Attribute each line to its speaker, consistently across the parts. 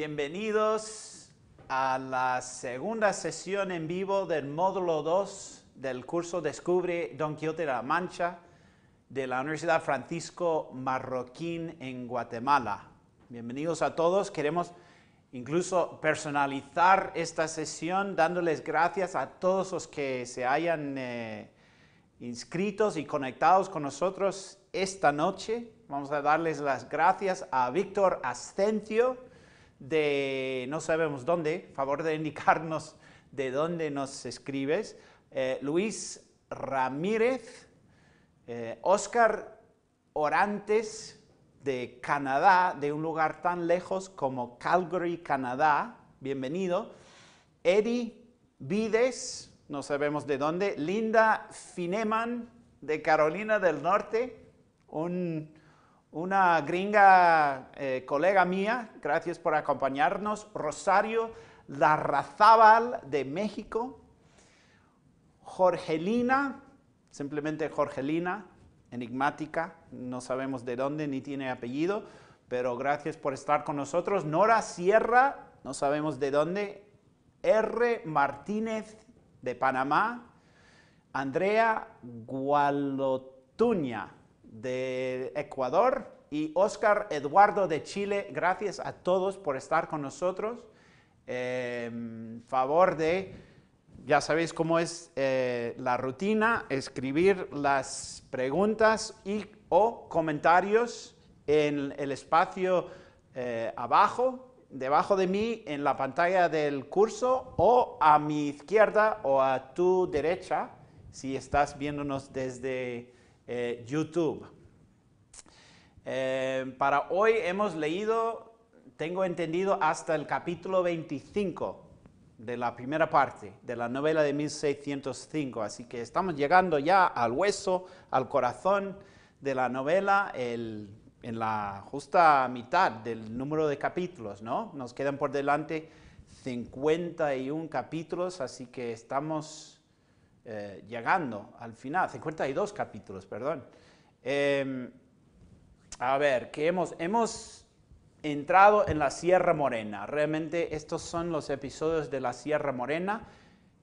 Speaker 1: Bienvenidos a la segunda sesión en vivo del módulo 2 del curso Descubre Don Quijote de la Mancha de la Universidad Francisco Marroquín en Guatemala. Bienvenidos a todos. Queremos incluso personalizar esta sesión dándoles gracias a todos los que se hayan eh, inscritos y conectados con nosotros esta noche. Vamos a darles las gracias a Víctor Ascencio, de no sabemos dónde, favor de indicarnos de dónde nos escribes, eh, Luis Ramírez, Oscar eh, Orantes de Canadá, de un lugar tan lejos como Calgary, Canadá, bienvenido, Eddie Vides, no sabemos de dónde, Linda Fineman de Carolina del Norte, un una gringa eh, colega mía, gracias por acompañarnos, Rosario Larrazábal de México, Jorgelina, simplemente Jorgelina, enigmática, no sabemos de dónde ni tiene apellido, pero gracias por estar con nosotros. Nora Sierra, no sabemos de dónde. R. Martínez de Panamá. Andrea Gualotuña de Ecuador y Oscar Eduardo de Chile. Gracias a todos por estar con nosotros. Em, favor de, ya sabéis cómo es eh, la rutina, escribir las preguntas y o comentarios en el espacio eh, abajo, debajo de mí, en la pantalla del curso o a mi izquierda o a tu derecha, si estás viéndonos desde eh, YouTube. Eh, para hoy hemos leído, tengo entendido, hasta el capítulo 25 de la primera parte de la novela de 1605, así que estamos llegando ya al hueso, al corazón de la novela, en la justa mitad del número de capítulos, ¿no? Nos quedan por delante 51 capítulos, así que estamos eh, llegando al final, 52 capítulos, perdón. Em, a ver, que hemos, hemos entrado en la Sierra Morena. Realmente estos son los episodios de la Sierra Morena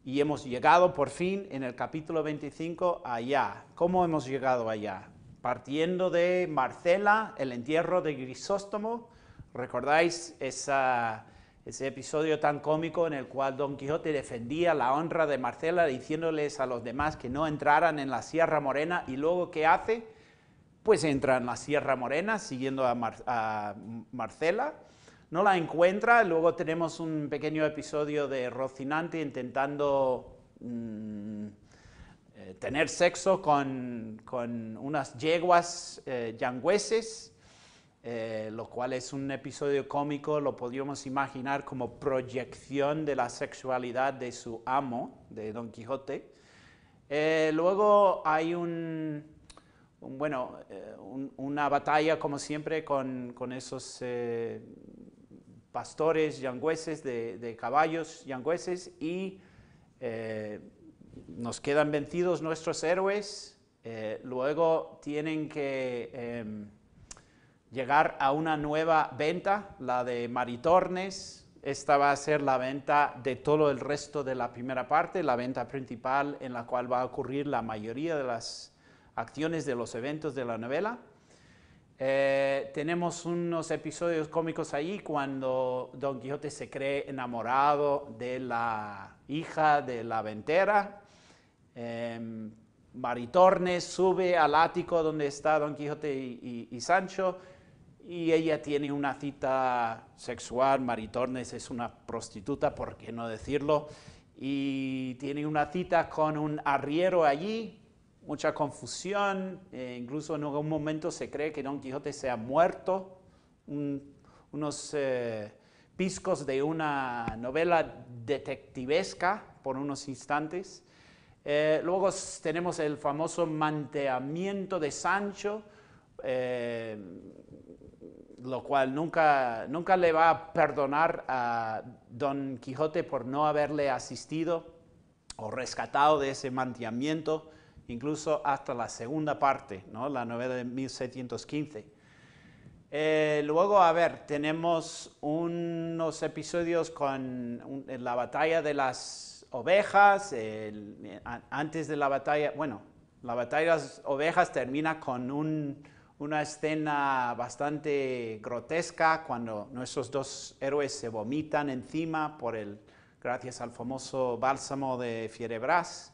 Speaker 1: y hemos llegado por fin en el capítulo 25 allá. ¿Cómo hemos llegado allá? Partiendo de Marcela, el entierro de Grisóstomo. ¿Recordáis esa ese episodio tan cómico en el cual Don Quijote defendía la honra de Marcela diciéndoles a los demás que no entraran en la Sierra Morena y luego ¿qué hace? Pues entra en la Sierra Morena siguiendo a, Marcela, no la encuentra, luego tenemos un pequeño episodio de Rocinante intentando mm, eh, tener sexo con, unas yeguas eh, yangüeses, eh, lo cual es un episodio cómico, lo podríamos imaginar como proyección de la sexualidad de su amo, de Don Quijote. Eh, luego hay un, bueno, eh, una batalla, como siempre, con, esos pastores yangüeses de, de, caballos yangüeses y nos quedan vencidos nuestros héroes. luego tienen que em, llegar a una nueva venta, la de Maritornes. Esta va a ser la venta de todo el resto de la primera parte, la venta principal en la cual va a ocurrir la mayoría de las acciones de los eventos de la novela. Eh, tenemos unos episodios cómicos ahí cuando Don Quijote se cree enamorado de la hija de la ventera. Em, Maritornes sube al ático donde está Don Quijote y Sancho y ella tiene una cita sexual, Maritornes es una prostituta, por qué no decirlo, y tiene una cita con un arriero allí, mucha confusión, eh, incluso en algún momento se cree que Don Quijote se ha muerto, unos eh, piscos de una novela detectivesca por unos instantes. Eh, luego tenemos el famoso manteamiento de Sancho, eh, lo cual nunca, nunca le va a perdonar a Don Quijote por no haberle asistido o rescatado de ese manteamiento, incluso hasta la segunda parte, ¿no? la novela de 1715. Eh, luego, a ver, tenemos unos episodios con la batalla de las ovejas, eh, antes de la batalla, bueno, la batalla de las ovejas termina con un una escena bastante grotesca cuando nuestros dos héroes se vomitan encima por el, gracias al famoso bálsamo de Fierebras.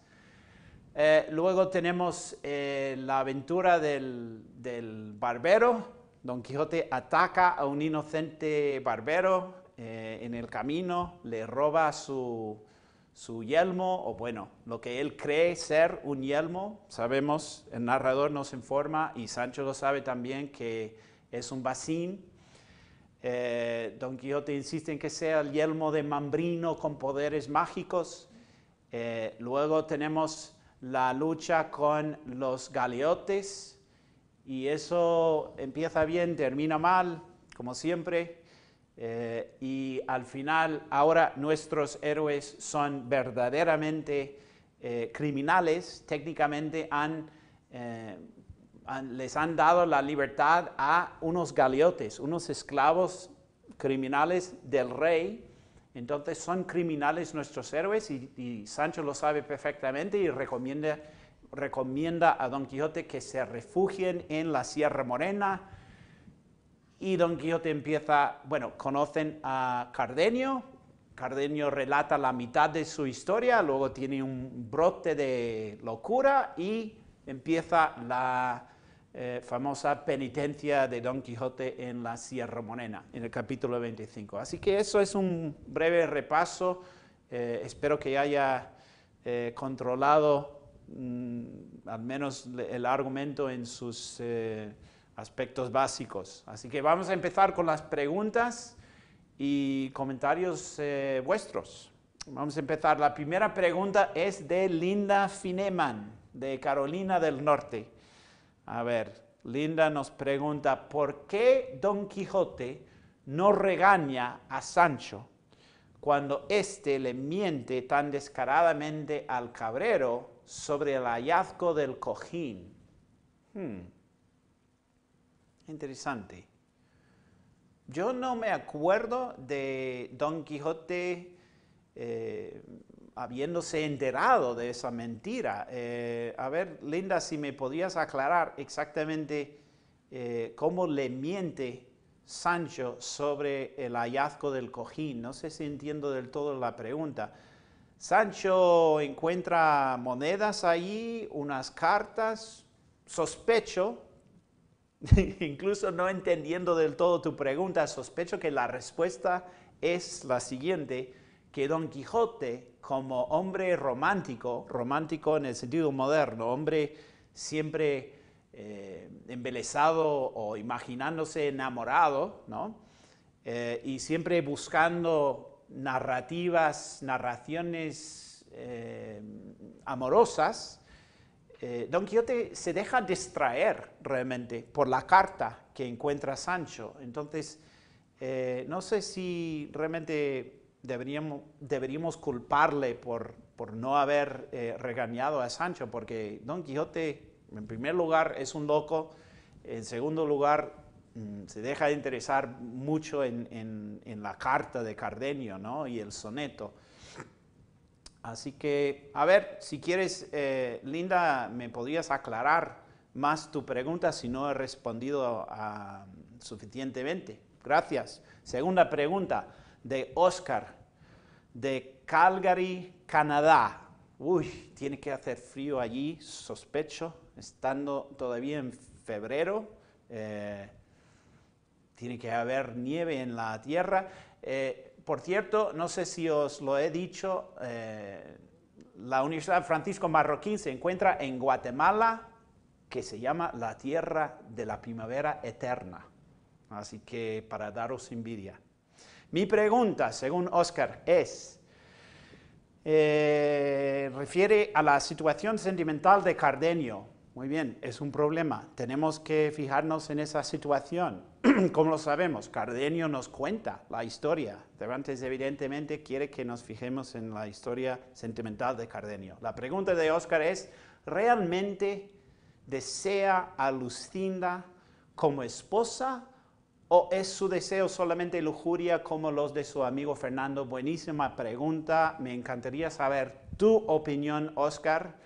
Speaker 1: Eh, luego tenemos eh, la aventura del, barbero. Don Quijote ataca a un inocente barbero eh, en el camino, le roba su, su yelmo, o bueno, lo que él cree ser un yelmo. Sabemos, el narrador nos informa, y Sancho lo sabe también, que es un basín. Eh, Don Quijote insiste en que sea el yelmo de Mambrino con poderes mágicos. Eh, luego tenemos la lucha con los galeotes, y eso empieza bien, termina mal, como siempre. Eh, y al final, ahora nuestros héroes son verdaderamente eh, criminales, técnicamente eh, les han dado la libertad a unos galeotes, unos esclavos criminales del rey. Entonces son criminales nuestros héroes y, Sancho lo sabe perfectamente y recomienda a Don Quijote que se refugien en la Sierra Morena, y Don Quijote empieza, bueno, conocen a Cardenio, Cardenio relata la mitad de su historia, luego tiene un brote de locura y empieza la eh, famosa penitencia de Don Quijote en la Sierra Morena, en el capítulo 25. Así que eso es un breve repaso, eh, espero que haya eh, controlado mm, al menos el argumento en sus aspectos básicos. Así que vamos a empezar con las preguntas y comentarios eh, vuestros. Vamos a empezar. La primera pregunta es de Linda Fineman, de Carolina del Norte. A ver, Linda nos pregunta, ¿por qué Don Quijote no regaña a Sancho cuando éste le miente tan descaradamente al cabrero sobre el hallazgo del cojín? Hmm. Interesante. Yo no me acuerdo de Don Quijote eh, habiéndose enterado de esa mentira. Eh, a ver, Linda, si me podías aclarar exactamente eh, cómo le miente Sancho sobre el hallazgo del cojín. No sé si entiendo del todo la pregunta. Sancho encuentra monedas allí, unas cartas, sospecho incluso no entendiendo del todo tu pregunta, sospecho que la respuesta es la siguiente, que Don Quijote, como hombre romántico, romántico en el sentido moderno, hombre siempre eh, embelesado o imaginándose enamorado, eh, y siempre buscando narrativas, narraciones eh, amorosas, eh, Don Quijote se deja distraer realmente por la carta que encuentra Sancho. Entonces, eh, no sé si realmente deberíamos, culparle por, no haber eh, regañado a Sancho, porque Don Quijote, en primer lugar, es un loco, en segundo lugar, mm, se deja de interesar mucho en, en la carta de Cardenio ¿no? y el soneto. Así que, a ver, si quieres, eh, Linda, me podrías aclarar más tu pregunta si no he respondido suficientemente. Gracias. Segunda pregunta de Oscar, de Calgary, Canadá. Uy, tiene que hacer frío allí, sospecho, estando todavía en febrero. Eh, tiene que haber nieve en la tierra. Eh, por cierto, no sé si os lo he dicho, eh, la Universidad Francisco Marroquín se encuentra en Guatemala, que se llama la Tierra de la Primavera Eterna. Así que para daros envidia. Mi pregunta, según Oscar, es, eh, refiere a la situación sentimental de Cardenio. Muy bien, es un problema. Tenemos que fijarnos en esa situación. como lo sabemos, Cardenio nos cuenta la historia. Cervantes evidentemente quiere que nos fijemos en la historia sentimental de Cardenio. La pregunta de Oscar es, ¿realmente desea a Lucinda como esposa o es su deseo solamente lujuria como los de su amigo Fernando? Buenísima pregunta, me encantaría saber tu opinión, Oscar.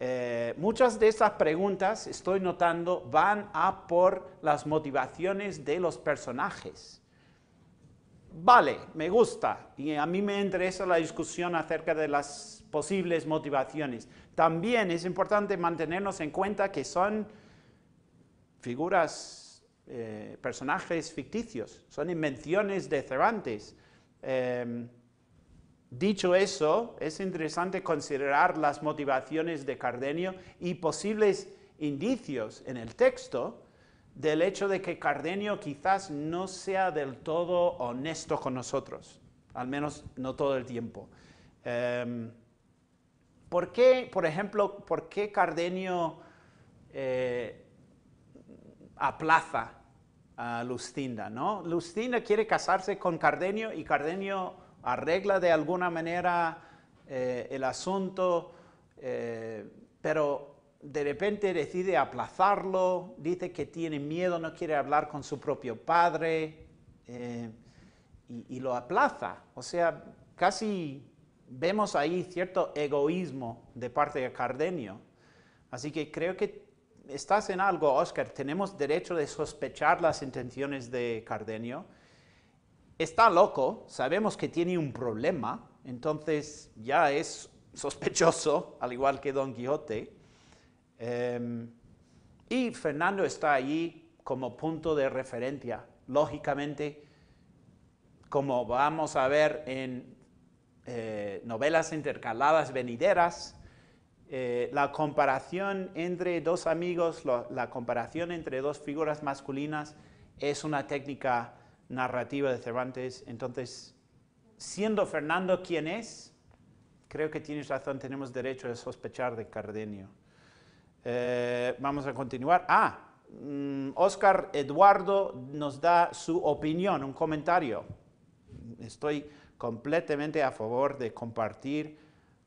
Speaker 1: Eh, muchas de estas preguntas, estoy notando, van a por las motivaciones de los personajes. Vale, me gusta, y a mí me interesa la discusión acerca de las posibles motivaciones. También es importante mantenernos en cuenta que son figuras, eh, personajes ficticios, son invenciones de Cervantes. Em, Dicho eso, es interesante considerar las motivaciones de Cardenio y posibles indicios en el texto del hecho de que Cardenio quizás no sea del todo honesto con nosotros, al menos no todo el tiempo. Em, ¿Por qué, por ejemplo, por qué Cardenio eh, aplaza a Lucinda? ¿no? Lucinda quiere casarse con Cardenio y Cardenio arregla de alguna manera eh, el asunto, eh, pero de repente decide aplazarlo, dice que tiene miedo, no quiere hablar con su propio padre eh, y, y, lo aplaza. O sea, casi vemos ahí cierto egoísmo de parte de Cardenio. Así que creo que estás en algo, Oscar. Tenemos derecho de sospechar las intenciones de Cardenio está loco, sabemos que tiene un problema, entonces ya es sospechoso, al igual que Don Quijote. Em, y Fernando está allí como punto de referencia. Lógicamente, como vamos a ver en eh, novelas intercaladas venideras, eh, la comparación entre dos amigos, la comparación entre dos figuras masculinas es una técnica narrativa de Cervantes. Entonces, siendo Fernando quien es, creo que tienes razón, tenemos derecho a sospechar de Cardenio. Eh, vamos a continuar. Ah, Oscar mm, Eduardo nos da su opinión, un comentario. Estoy completamente a favor de compartir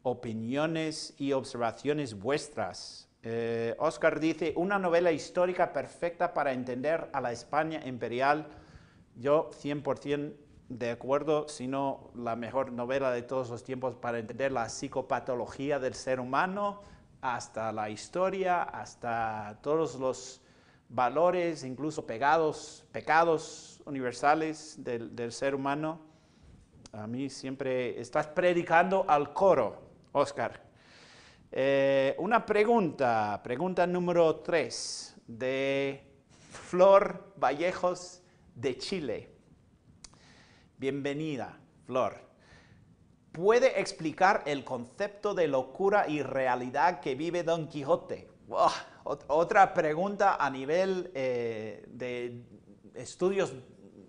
Speaker 1: opiniones y observaciones vuestras. Oscar eh, dice, una novela histórica perfecta para entender a la España imperial yo 100% de acuerdo, sino la mejor novela de todos los tiempos para entender la psicopatología del ser humano, hasta la historia, hasta todos los valores, incluso pecados universales del, ser humano. A mí siempre estás predicando al coro, Oscar. Eh, una pregunta, pregunta número 3 de Flor Vallejos de Chile. Bienvenida, Flor. ¿Puede explicar el concepto de locura y realidad que vive Don Quijote? Otra pregunta a nivel eh, de estudios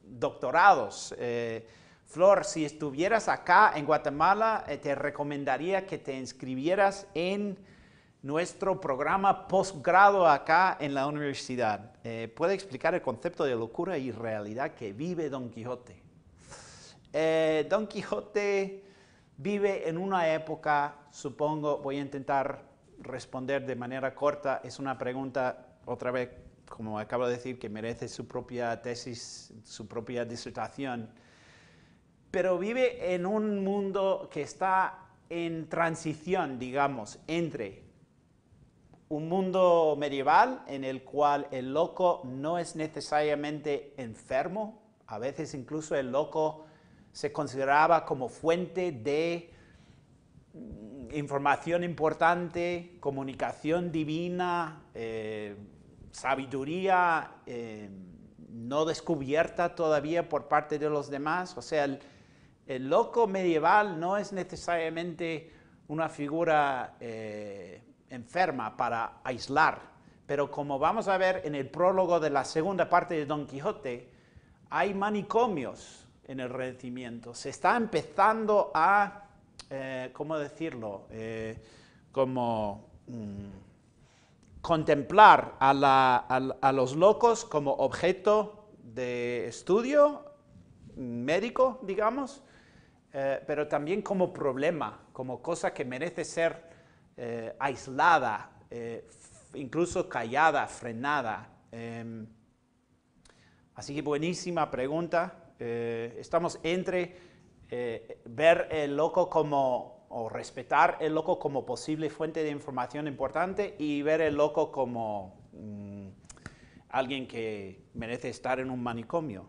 Speaker 1: doctorados. Eh, Flor, si estuvieras acá en Guatemala, eh, te recomendaría que te inscribieras en nuestro programa posgrado acá en la universidad. Eh, ¿Puede explicar el concepto de locura y realidad que vive Don Quijote? Eh, Don Quijote vive en una época, supongo, voy a intentar responder de manera corta, es una pregunta, otra vez, como acabo de decir, que merece su propia tesis, su propia disertación, pero vive en un mundo que está en transición, digamos, entre un mundo medieval en el cual el loco no es necesariamente enfermo, a veces incluso el loco se consideraba como fuente de mm, información importante, comunicación divina, eh, sabiduría eh, no descubierta todavía por parte de los demás. O sea, el, loco medieval no es necesariamente una figura eh, enferma para aislar. Pero como vamos a ver en el prólogo de la segunda parte de Don Quijote, hay manicomios en el renacimiento. Se está empezando a, eh, ¿cómo decirlo? Eh, como mm, contemplar a, los locos como objeto de estudio médico, digamos, eh, pero también como problema, como cosa que merece ser eh, aislada, eh, incluso callada, frenada. Em, así que buenísima pregunta. Eh, estamos entre ver el loco como, o respetar el loco como posible fuente de información importante y ver el loco como mm, alguien que merece estar en un manicomio,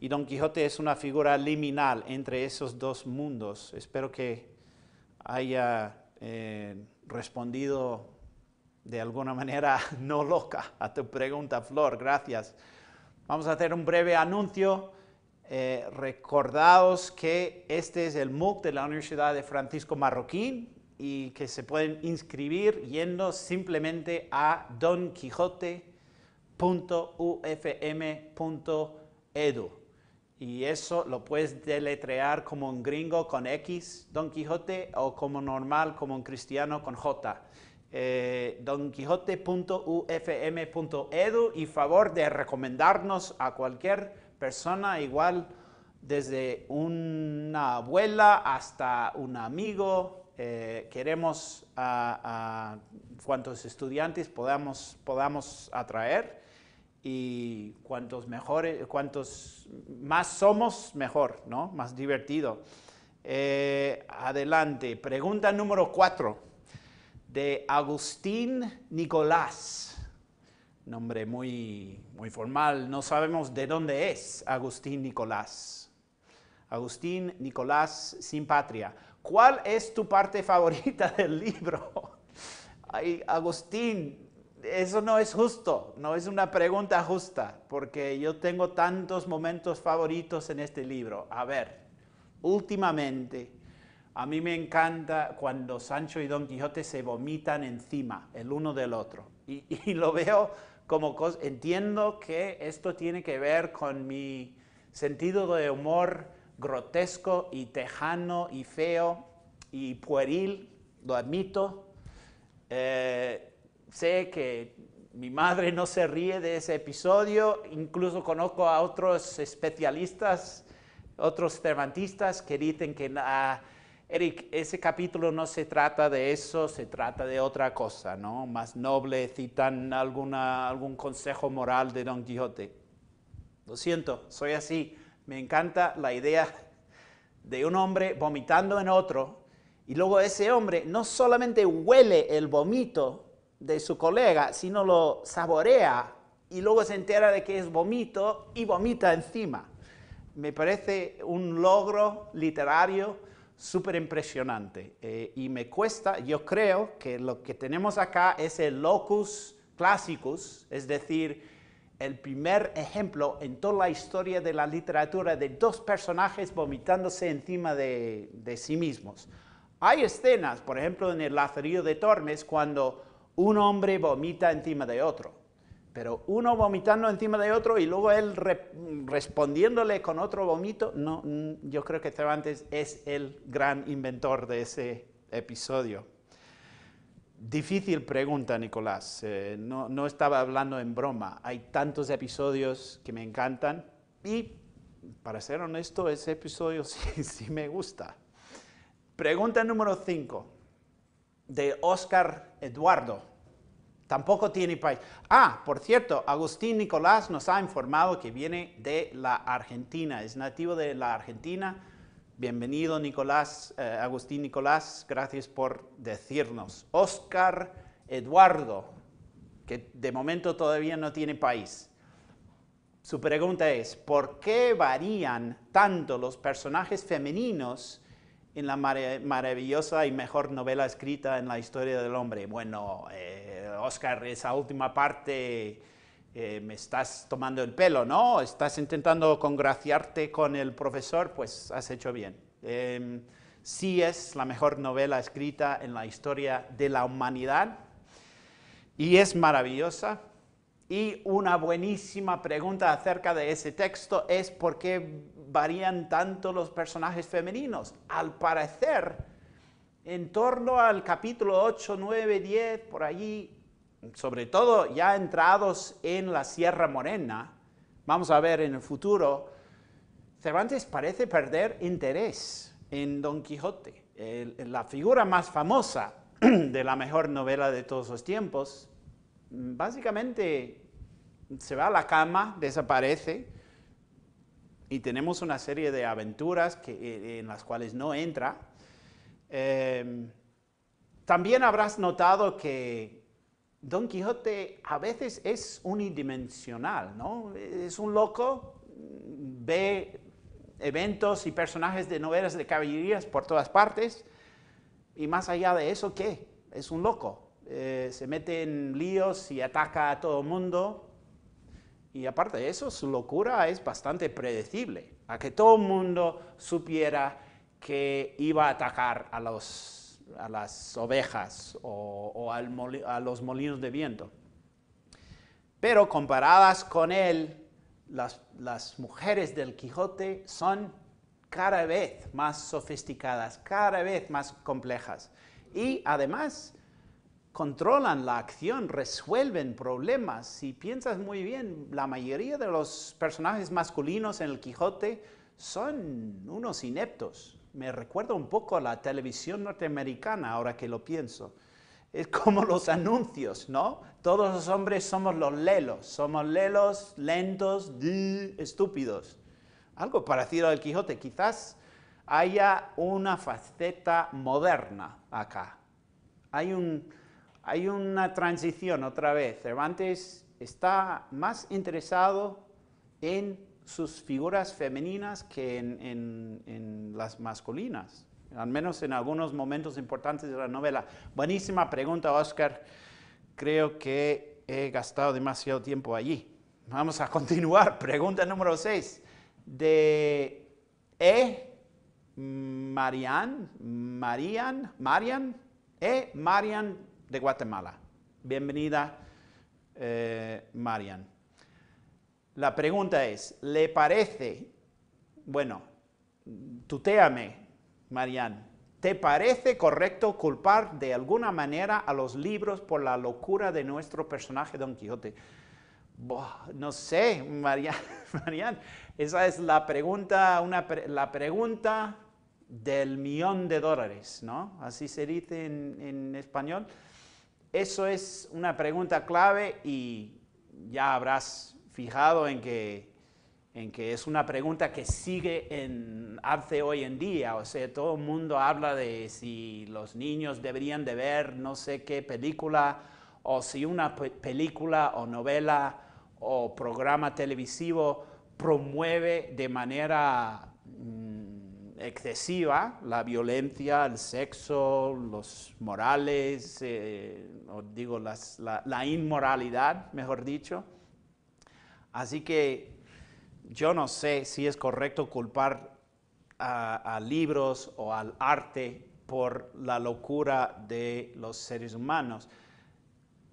Speaker 1: Y Don Quijote es una figura liminal entre esos dos mundos. Espero que haya eh, respondido de alguna manera no loca a tu pregunta, Flor. Gracias. Vamos a hacer un breve anuncio. Eh, que este es el MOOC de la Universidad de Francisco Marroquín y que se pueden inscribir yendo simplemente a donquijote.ufm.edu. Y eso lo puedes deletrear como un gringo con X, Don Quijote, o como normal, como un cristiano con J. Eh, donquijote.ufm.edu y favor de recomendarnos a cualquier persona igual desde una abuela hasta un amigo. Eh, queremos a, a, cuantos estudiantes podamos, podamos atraer y cuantos, mejores, cuantos más somos, mejor, ¿no? Más divertido. Eh, adelante, pregunta número cuatro de Agustín Nicolás. Nombre muy, muy formal, no sabemos de dónde es Agustín Nicolás. Agustín Nicolás sin patria. ¿Cuál es tu parte favorita del libro? Ay, Agustín, eso no es justo, no es una pregunta justa, porque yo tengo tantos momentos favoritos en este libro. A ver, últimamente a mí me encanta cuando Sancho y Don Quijote se vomitan encima el uno del otro. Y, lo veo como entiendo que esto tiene que ver con mi sentido de humor grotesco y tejano y feo y pueril, lo admito. Eh, sé que mi madre no se ríe de ese episodio, incluso conozco a otros especialistas, otros cervantistas que dicen que ah, Eric, ese capítulo no se trata de eso, se trata de otra cosa, ¿no? Más noble, citan alguna, algún consejo moral de Don Quijote. Lo siento, soy así. Me encanta la idea de un hombre vomitando en otro y luego ese hombre no solamente huele el vómito, de su colega, si no lo saborea y luego se entera de que es vomito y vomita encima. Me parece un logro literario súper impresionante eh, y me cuesta, yo creo que lo que tenemos acá es el locus classicus, es decir, el primer ejemplo en toda la historia de la literatura de dos personajes vomitándose encima de, de sí mismos. Hay escenas, por ejemplo, en el Lazarillo de Tormes, cuando un hombre vomita encima de otro, pero uno vomitando encima de otro y luego él respondiéndole con otro vomito, no, mm, yo creo que Cervantes es el gran inventor de ese episodio. Difícil pregunta, Nicolás. Eh, no, estaba hablando en broma. Hay tantos episodios que me encantan y, para ser honesto, ese episodio sí, me gusta. Pregunta número 5 de Oscar Eduardo. Tampoco tiene país. Ah, por cierto, Agustín Nicolás nos ha informado que viene de la Argentina, es nativo de la Argentina. Bienvenido Nicolás, eh, Agustín Nicolás, gracias por decirnos. Oscar Eduardo, que de momento todavía no tiene país. Su pregunta es, ¿por qué varían tanto los personajes femeninos en la maravillosa y mejor novela escrita en la historia del hombre. Bueno, eh, Oscar, esa última parte eh, me estás tomando el pelo, ¿no? Estás intentando congraciarte con el profesor, pues has hecho bien. Em, sí es la mejor novela escrita en la historia de la humanidad y es maravillosa. Y una buenísima pregunta acerca de ese texto es por qué varían tanto los personajes femeninos? Al parecer, en torno al capítulo 8, 9, 10, por allí, sobre todo ya entrados en la Sierra Morena, vamos a ver en el futuro, Cervantes parece perder interés en Don Quijote, la figura más famosa de la mejor novela de todos los tiempos, básicamente se va a la cama, desaparece, y tenemos una serie de aventuras eh, en las cuales no entra. Em, también habrás notado que Don Quijote a veces es unidimensional, ¿no? Es un loco, ve eventos y personajes de novelas de caballerías por todas partes, y más allá de eso, ¿qué? Es un loco. Eh, se mete en líos y ataca a todo el mundo, y aparte de eso, su locura es bastante predecible, a que todo el mundo supiera que iba a atacar a, los, a las ovejas o, a los molinos de viento. Pero comparadas con él, las, las mujeres del Quijote son cada vez más sofisticadas, cada vez más complejas. Y además, controlan la acción, resuelven problemas. Si piensas muy bien, la mayoría de los personajes masculinos en el Quijote son unos ineptos. Me recuerda un poco a la televisión norteamericana, ahora que lo pienso. Es como los anuncios, ¿no? Todos los hombres somos los lelos, somos lelos, lentos, estúpidos. Algo parecido al Quijote, quizás haya una faceta moderna acá. Hay un, hay una transición otra vez. Cervantes está más interesado en sus figuras femeninas que en, las masculinas, al menos en algunos momentos importantes de la novela. Buenísima pregunta, Oscar. Creo que he gastado demasiado tiempo allí. Vamos a continuar. Pregunta número 6 de E. Marian, Marian, Marian, E. Marian de Guatemala. Bienvenida, eh, Marian. La pregunta es, ¿le parece, bueno, tutéame, Marian, ¿te parece correcto culpar de alguna manera a los libros por la locura de nuestro personaje Don Quijote? no sé, Marian, Marian, esa es la pregunta, una pregunta del millón de dólares, ¿no? Así se dice en español. Eso es una pregunta clave y ya habrás fijado en que, en que es una pregunta que sigue en arte hoy en día. O sea, todo el mundo habla de si los niños deberían de ver no sé qué película o si una película o novela o programa televisivo promueve de manera mm, excesiva, la violencia, el sexo, los morales, eh, o digo, la, inmoralidad, mejor dicho. Así que yo no sé si es correcto culpar a libros o al arte por la locura de los seres humanos.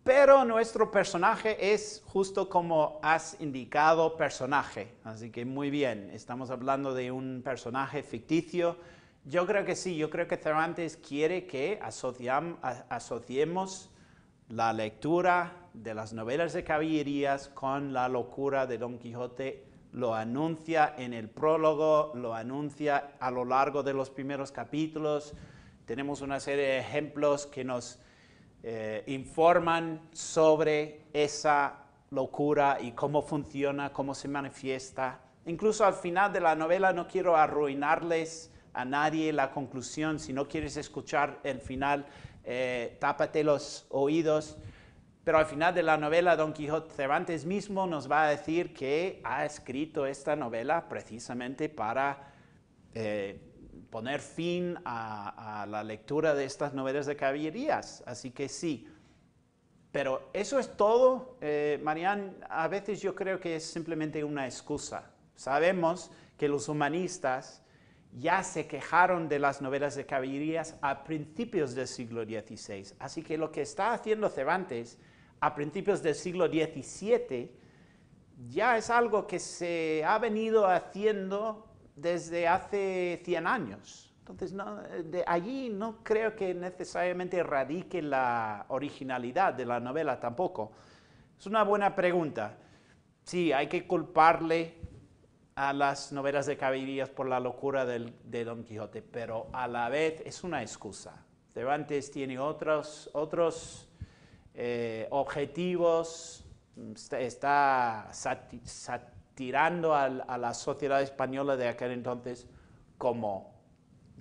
Speaker 1: Pero nuestro personaje es justo como has indicado personaje. Así que muy bien, estamos hablando de un personaje ficticio. Yo creo que sí, yo creo que Cervantes quiere que asociemos la lectura de las novelas de caballerías con la locura de Don Quijote. Lo anuncia en el prólogo, lo anuncia a lo largo de los primeros capítulos. Tenemos una serie de ejemplos que nos eh, informan sobre esa locura y cómo funciona, cómo se manifiesta. Incluso al final de la novela no quiero arruinarles a nadie la conclusión. Si no quieres escuchar el final, eh, tápate los oídos. Pero al final de la novela, Don Quijote Cervantes mismo nos va a decir que ha escrito esta novela precisamente para eh, poner fin a, la lectura de estas novelas de caballerías. Así que sí. Pero eso es todo, eh, A veces yo creo que es simplemente una excusa. Sabemos que los humanistas ya se quejaron de las novelas de caballerías a principios del siglo XVI. Así que lo que está haciendo Cervantes a principios del siglo XVII ya es algo que se ha venido haciendo desde hace 100 años. Entonces, de allí no creo que necesariamente radique la originalidad de la novela tampoco. Es una buena pregunta. Sí, hay que culparle a las novelas de caballerías por la locura de Don Quijote, pero a la vez es una excusa. Cervantes tiene otros, otros eh, objetivos, está, satisfecho tirando a, la sociedad española de aquel entonces como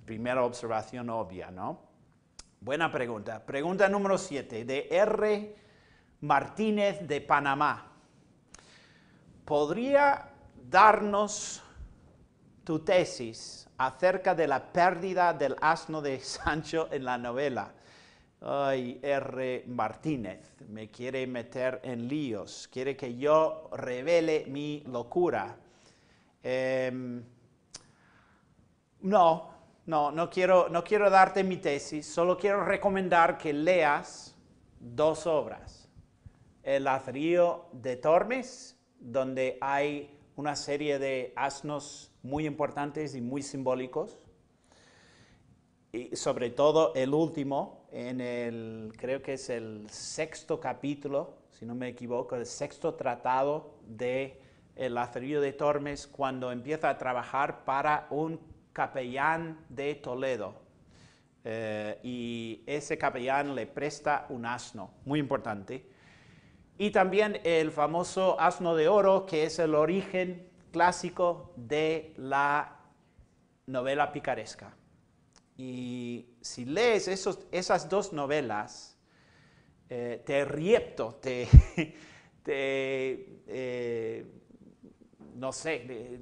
Speaker 1: primera observación obvia, ¿no? Buena pregunta. Pregunta número 7, de R. Martínez de Panamá. ¿Podría darnos tu tesis acerca de la pérdida del asno de Sancho en la novela? Ay, R. Martínez me quiere meter en líos, quiere que yo revele mi locura. Em, no, no, no quiero, no quiero darte mi tesis, solo quiero recomendar que leas dos obras. El Azrío de Tormes, donde hay una serie de asnos muy importantes y muy simbólicos, y sobre todo el último, en el, creo que es el sexto capítulo, si no me equivoco, el sexto tratado de el Lazarillo de Tormes, cuando empieza a trabajar para un capellán de Toledo. Eh, y ese capellán le presta un asno, muy importante. Y también el famoso asno de oro, que es el origen clásico de la novela picaresca. Y si lees esas dos novelas, eh, te riepto, te, eh, no sé,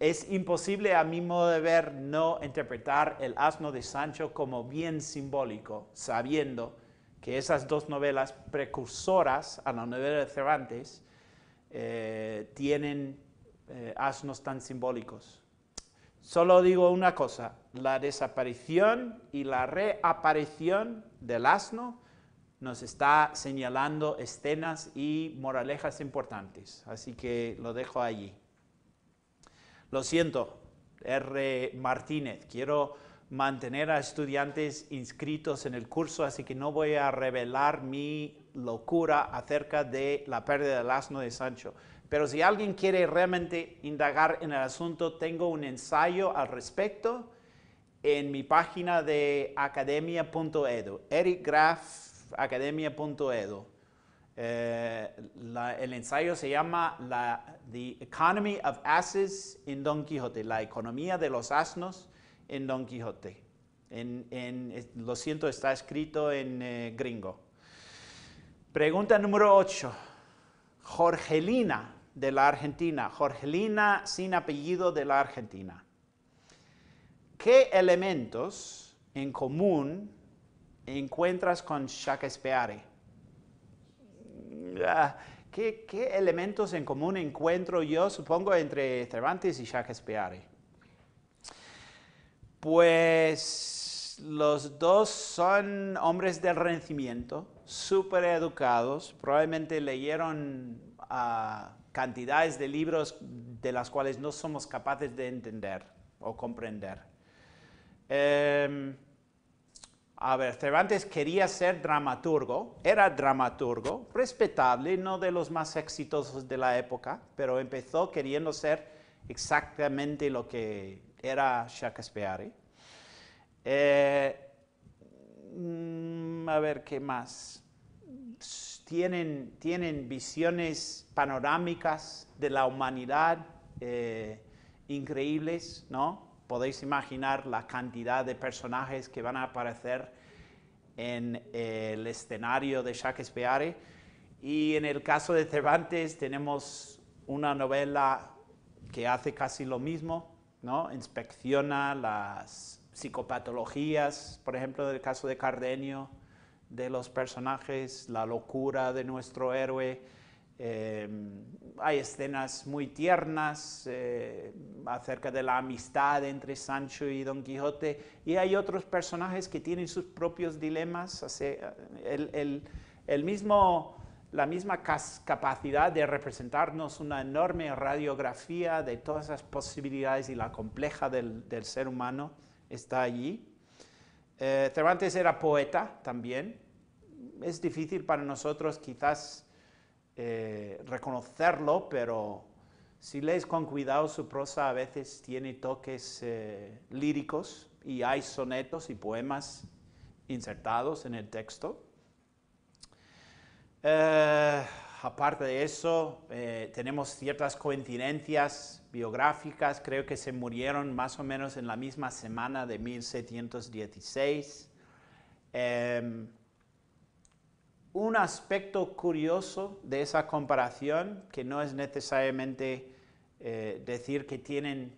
Speaker 1: es imposible a mi modo de ver no interpretar el asno de Sancho como bien simbólico, sabiendo que esas dos novelas precursoras a la novela de Cervantes eh, tienen asnos tan simbólicos. Solo digo una cosa, la desaparición y la reaparición del asno nos está señalando escenas y moralejas importantes, así que lo dejo allí. Lo siento, R. Martínez, quiero mantener a estudiantes inscritos en el curso, así que no voy a revelar mi locura acerca de la pérdida del asno de Sancho. Pero si alguien quiere realmente indagar en el asunto, tengo un ensayo al respecto en mi página de academia.edu, ericgrafacademia.edu. Eh, el ensayo se llama The Economy of Asses in Don Quijote, la economía de los asnos en Don Quijote. lo siento, está escrito en eh, gringo. Pregunta número 8. Jorgelina de la Argentina. Jorgelina sin apellido de la Argentina. ¿Qué elementos en común encuentras con Shakespeare? Ah, ¿Qué, elementos en común encuentro yo, supongo, entre Cervantes y Shakespeare? Pues los dos son hombres del Renacimiento, súper educados, probablemente leyeron ah, cantidades de libros de las cuales no somos capaces de entender o comprender. Em, a ver, Cervantes quería ser dramaturgo, era dramaturgo, respetable, no de los más exitosos de la época, pero empezó queriendo ser exactamente lo que era Shakespeare. Eh, mm, a ver, ¿qué más? Tienen, visiones panorámicas de la humanidad eh, increíbles, ¿no? Podéis imaginar la cantidad de personajes que van a aparecer en el escenario de Shakespeare. Y en el caso de Cervantes tenemos una novela que hace casi lo mismo, ¿no? inspecciona las psicopatologías, por ejemplo, del caso de Cardenio, de los personajes, la locura de nuestro héroe, Em, hay escenas muy tiernas eh, acerca de la amistad entre Sancho y Don Quijote y hay otros personajes que tienen sus propios dilemas. El, mismo, la misma capacidad de representarnos una enorme radiografía de todas las posibilidades y la compleja del, ser humano está allí. Eh, Cervantes era poeta también. Es difícil para nosotros quizás eh, reconocerlo, pero si lees con cuidado su prosa a veces tiene toques eh, líricos y hay sonetos y poemas insertados en el texto. Eh, aparte de eso, tenemos ciertas coincidencias biográficas, creo que se murieron más o menos en la misma semana de 1716 un aspecto curioso de esa comparación, que no es necesariamente eh, decir que tienen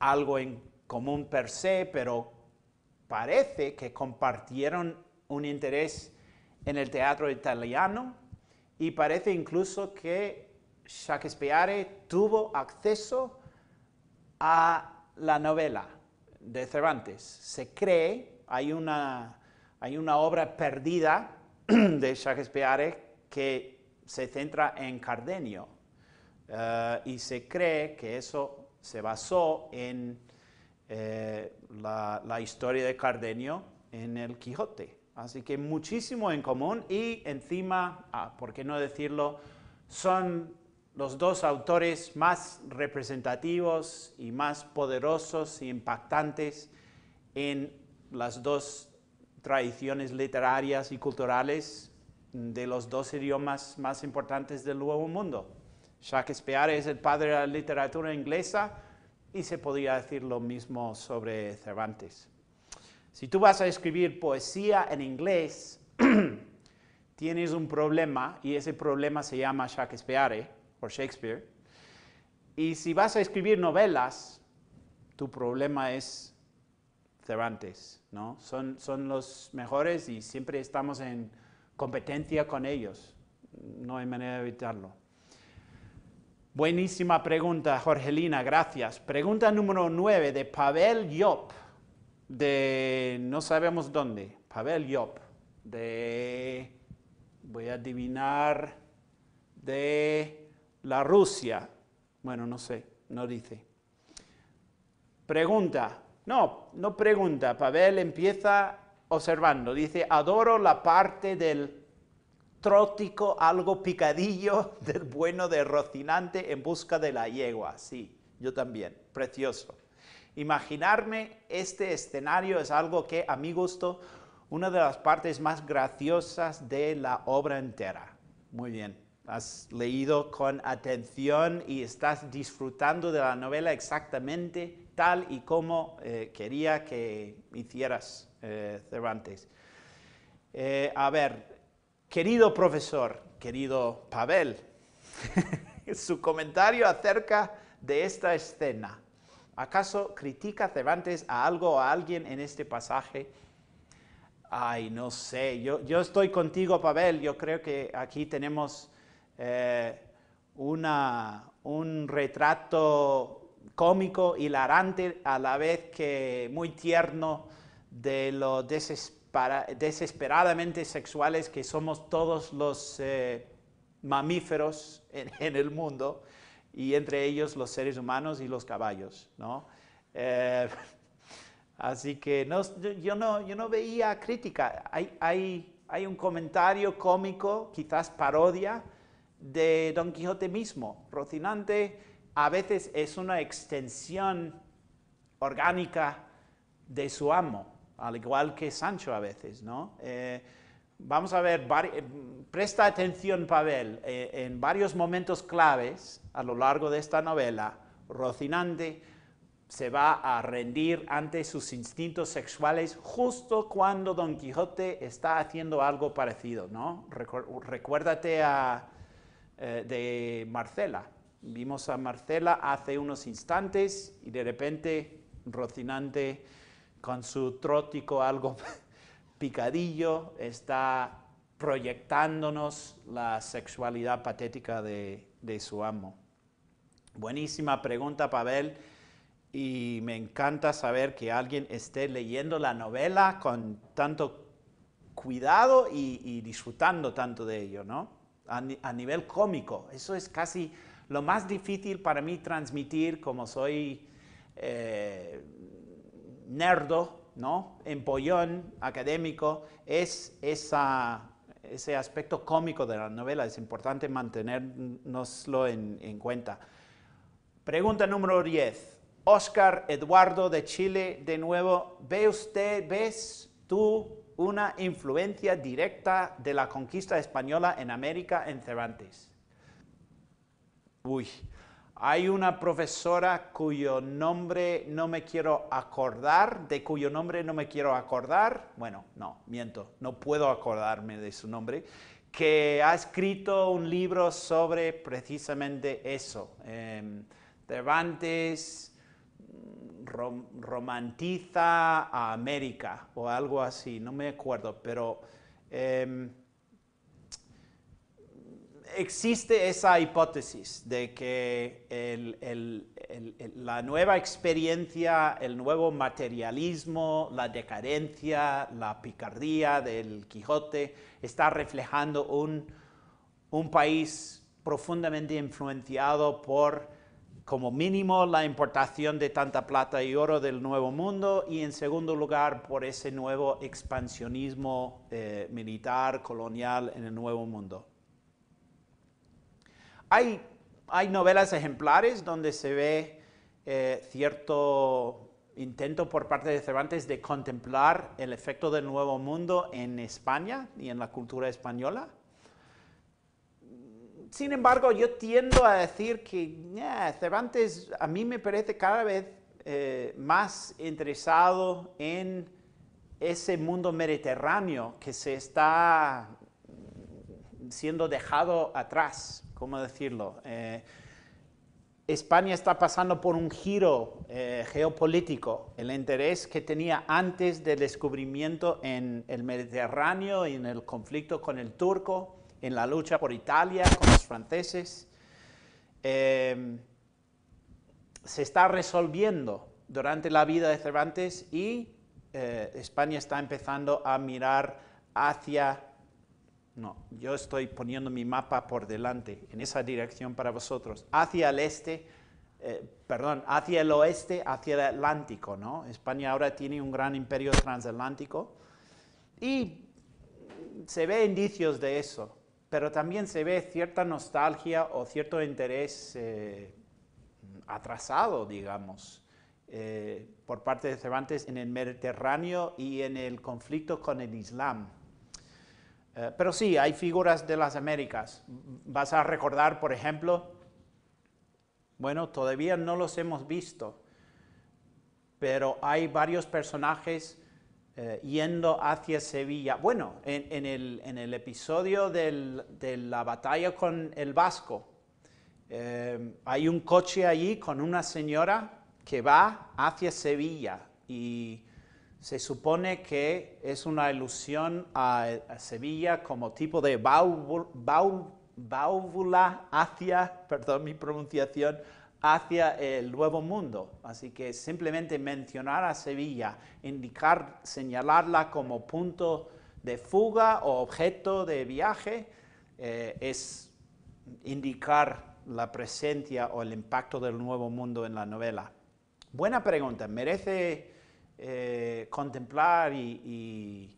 Speaker 1: algo en común per se, pero parece que compartieron un interés en el teatro italiano y parece incluso que Shakespeare tuvo acceso a la novela de Cervantes. Se cree, hay hay una obra perdida de Shakespeare que se centra en Cardenio eh, y se cree que eso se basó en eh, la, historia de Cardenio en el Quijote. Así que muchísimo en común y encima, ah, ¿por qué no decirlo? Son los dos autores más representativos y más poderosos y impactantes en las dos tradiciones literarias y culturales de los dos idiomas más importantes del Nuevo Mundo. Shakespeare es el padre de la literatura inglesa y se podría decir lo mismo sobre Cervantes. Si tú vas a escribir poesía en inglés, tienes un problema y ese problema se llama Shakespeare o Shakespeare. Y si vas a escribir novelas, tu problema es Cervantes, ¿no? Son, son los mejores y siempre estamos en competencia con ellos. No hay manera de evitarlo. Buenísima pregunta, Jorgelina, gracias. Pregunta número 9 de Pavel Yop, de no sabemos dónde. Pavel Yop, de, voy a adivinar, de la Rusia. Bueno, no sé, no dice. Pregunta, no, no pregunta. Pavel empieza observando. Dice, adoro la parte del trótico, algo picadillo del bueno de Rocinante en busca de la yegua. Sí, yo también. Precioso. Imaginarme este escenario es algo que, a mi gusto, una de las partes más graciosas de la obra entera. Muy bien, has leído con atención y estás disfrutando de la novela exactamente tal y como eh, quería que hicieras, eh, Cervantes. Eh, a ver, querido profesor, querido Pavel, su comentario acerca de esta escena. ¿Acaso critica Cervantes a algo o a alguien en este pasaje? Ay, no sé, yo, yo estoy contigo, Pavel, yo creo que aquí tenemos una, un retrato cómico, hilarante, a la vez que muy tierno de lo desesperadamente sexuales que somos todos los eh, mamíferos en, el mundo, y entre ellos los seres humanos y los caballos. ¿no? Eh, así que yo, no, veía crítica. Hay, hay un comentario cómico, quizás parodia, de Don Quijote mismo. Rocinante a veces es una extensión orgánica de su amo, al igual que Sancho a veces, ¿no? Eh, vamos a ver, eh, presta atención Pavel, eh, en varios momentos claves a lo largo de esta novela, Rocinante se va a rendir ante sus instintos sexuales justo cuando Don Quijote está haciendo algo parecido, ¿no? Recuérdate de Marcela, Vimos a Marcela hace unos instantes y de repente Rocinante con su trótico algo picadillo está proyectándonos la sexualidad patética de, su amo. Buenísima pregunta, Pavel y me encanta saber que alguien esté leyendo la novela con tanto cuidado y, disfrutando tanto de ello, ¿no? a, nivel cómico, eso es casi lo más difícil para mí transmitir, como soy eh, nerdo, ¿no? empollón académico, es ese aspecto cómico de la novela. Es importante mantenernoslo en, cuenta. Pregunta número 10. Oscar Eduardo de Chile, de nuevo, ¿ve usted, ves tú una influencia directa de la conquista española en América en Cervantes? Uy, hay una profesora cuyo nombre no me quiero acordar, de cuyo nombre no me quiero acordar, bueno, no, miento, no puedo acordarme de su nombre, que ha escrito un libro sobre precisamente eso, eh, Cervantes romantiza a América o algo así, no me acuerdo, pero... Em, existe esa hipótesis de que la nueva experiencia, el nuevo materialismo, la decadencia, la picardía del Quijote está reflejando un, país profundamente influenciado por, como mínimo, la importación de tanta plata y oro del Nuevo Mundo y, en segundo lugar, por ese nuevo expansionismo eh, militar, colonial en el Nuevo Mundo. Hay, novelas ejemplares donde se ve eh, cierto intento por parte de Cervantes de contemplar el efecto del Nuevo Mundo en España y en la cultura española. Sin embargo, yo tiendo a decir que eh, Cervantes a mí me parece cada vez eh, más interesado en ese mundo mediterráneo que se está siendo dejado atrás ¿cómo decirlo? Eh, España está pasando por un giro eh, geopolítico. El interés que tenía antes del descubrimiento en el Mediterráneo y en el conflicto con el turco, en la lucha por Italia con los franceses, eh, se está resolviendo durante la vida de Cervantes y España está empezando a mirar hacia no, yo estoy poniendo mi mapa por delante, en esa dirección para vosotros, hacia el este, eh, hacia el oeste, hacia el Atlántico, España ahora tiene un gran imperio transatlántico y se ve indicios de eso, pero también se ve cierta nostalgia o cierto interés eh, atrasado, digamos, eh, por parte de Cervantes en el Mediterráneo y en el conflicto con el Islam eh, pero sí, hay figuras de las Américas. Vas a recordar, por ejemplo, bueno, todavía no los hemos visto, pero hay varios personajes eh, yendo hacia Sevilla. Bueno, en, el, episodio de la batalla con el Vasco, eh, hay un coche allí con una señora que va hacia Sevilla y se supone que es una alusión a, Sevilla como tipo de válvula hacia, perdón mi pronunciación, hacia el nuevo mundo. Así que simplemente mencionar a Sevilla, indicar, señalarla como punto de fuga o objeto de viaje, eh, es indicar la presencia o el impacto del nuevo mundo en la novela. Buena pregunta, merece eh, contemplar y,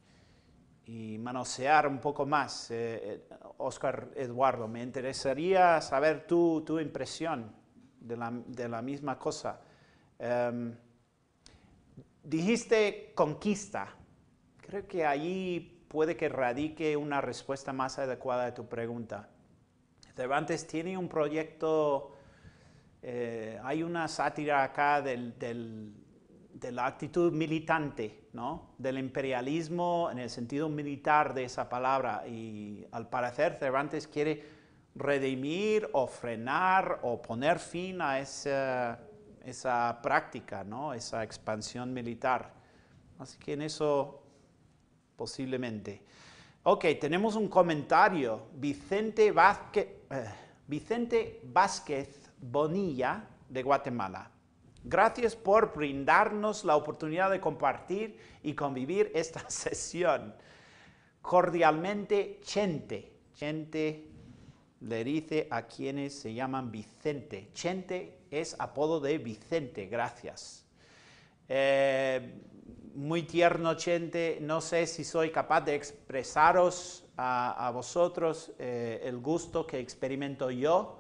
Speaker 1: y, manosear un poco más. Eh, eh, Oscar Eduardo, me interesaría saber tu, impresión de la, misma cosa. Em, dijiste conquista. Creo que allí puede que radique una respuesta más adecuada a tu pregunta. Cervantes tiene un proyecto, hay una sátira acá del de la actitud militante, ¿no? del imperialismo en el sentido militar de esa palabra. Y al parecer Cervantes quiere redimir o frenar o poner fin a esa, esa práctica, ¿no? esa expansión militar. Así que en eso posiblemente. Ok, tenemos un comentario. Vicente Vázquez, eh, Vicente Vázquez Bonilla de Guatemala. Gracias por brindarnos la oportunidad de compartir y convivir esta sesión. Cordialmente, Chente. Chente le dice a quienes se llaman Vicente. Chente es apodo de Vicente, gracias. Eh, muy tierno, Chente. No sé si soy capaz de expresaros a, vosotros eh, el gusto que experimento yo